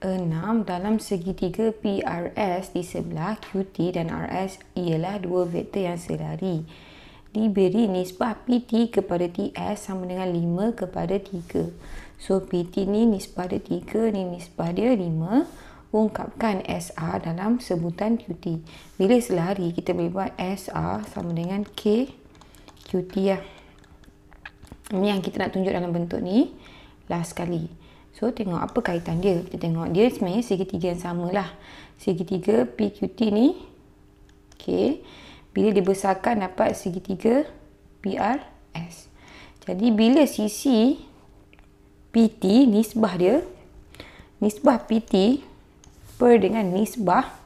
6 dalam segitiga PRS di sebelah QT dan RS ialah dua vektor yang selari. Diberi nisbah PT kepada TS sama dengan 5 kepada 3. So PT ni nisbah dia 3, ni nisbah dia 5. Ungkapkan SR dalam sebutan QT. Bila selari kita boleh buat SR sama dengan K QT ya. Lah. Ini yang kita nak tunjuk dalam bentuk ni. Last kali. So tengok apa kaitan dia. Kita tengok dia sebenarnya segitiga yang sama lah. Segitiga PQT ni okay, Bila dibesarkan dapat segitiga PRS. Jadi bila sisi PT nisbah dia nisbah PT per dengan nisbah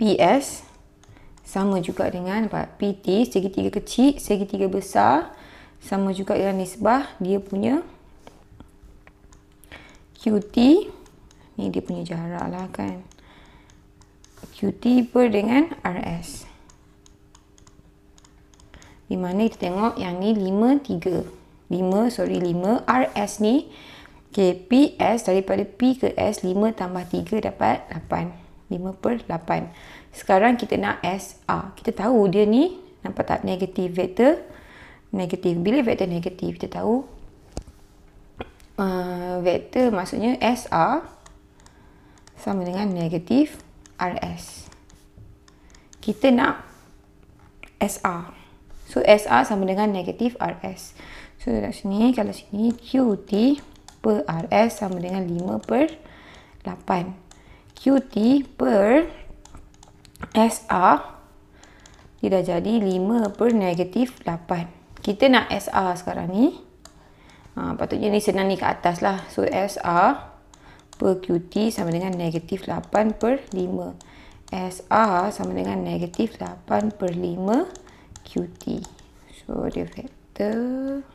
PS sama juga dengan PT segitiga kecil, segitiga besar sama juga dengan nisbah dia punya QT ni dia punya jarak lah kan QT per dengan RS di mana kita tengok yang ni 5, 3 sorry 5 RS ni ok PS daripada P ke S 5 tambah 3 dapat 8 5 per 8 sekarang kita nak SA kita tahu dia ni nampak tak negatif vector negatif bila vector negatif kita tahu vector maksudnya SR sama dengan negatif RS. Kita nak SR. So SR sama dengan negatif RS. So kat sini, kalau sini QT per RS sama dengan 5 per 8. QT per SR dia dah jadi 5 per negatif 8. Kita nak SR sekarang ni. Ha, patutnya ni senang ni ke atas lah. So SR per QT sama dengan negatif 8 per 5. SR sama dengan negatif 8 per 5 QT. So dia factor...